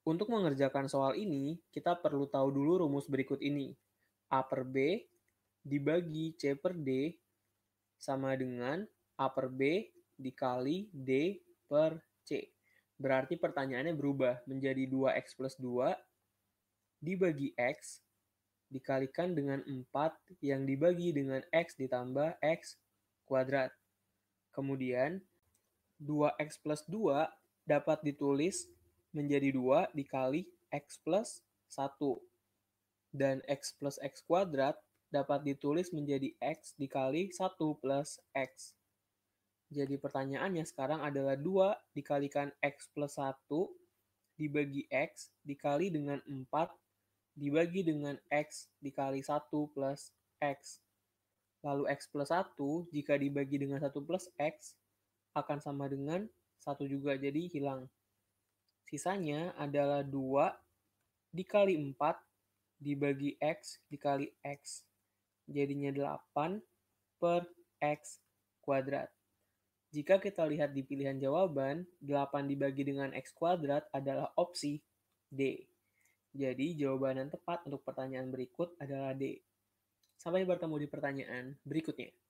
Untuk mengerjakan soal ini, kita perlu tahu dulu rumus berikut ini. A per B dibagi C per D sama dengan A per B dikali D per C. Berarti pertanyaannya berubah menjadi 2X plus 2 dibagi X dikalikan dengan 4 yang dibagi dengan X ditambah X kuadrat. Kemudian 2X plus 2 dapat ditulis menjadi 2 dikali X plus 1. Dan X plus X kuadrat dapat ditulis menjadi X dikali 1 plus X. Jadi pertanyaannya sekarang adalah 2 dikalikan X plus 1 dibagi X dikali dengan 4 dibagi dengan X dikali 1 plus X. Lalu X plus 1 jika dibagi dengan 1 plus X akan sama dengan 1 juga jadi hilang. Sisanya adalah 2 dikali 4 dibagi X dikali X. Jadinya 8 per X kuadrat. Jika kita lihat di pilihan jawaban, 8 dibagi dengan X kuadrat adalah opsi D. Jadi jawaban yang tepat untuk pertanyaan berikut adalah D. Sampai bertemu di pertanyaan berikutnya.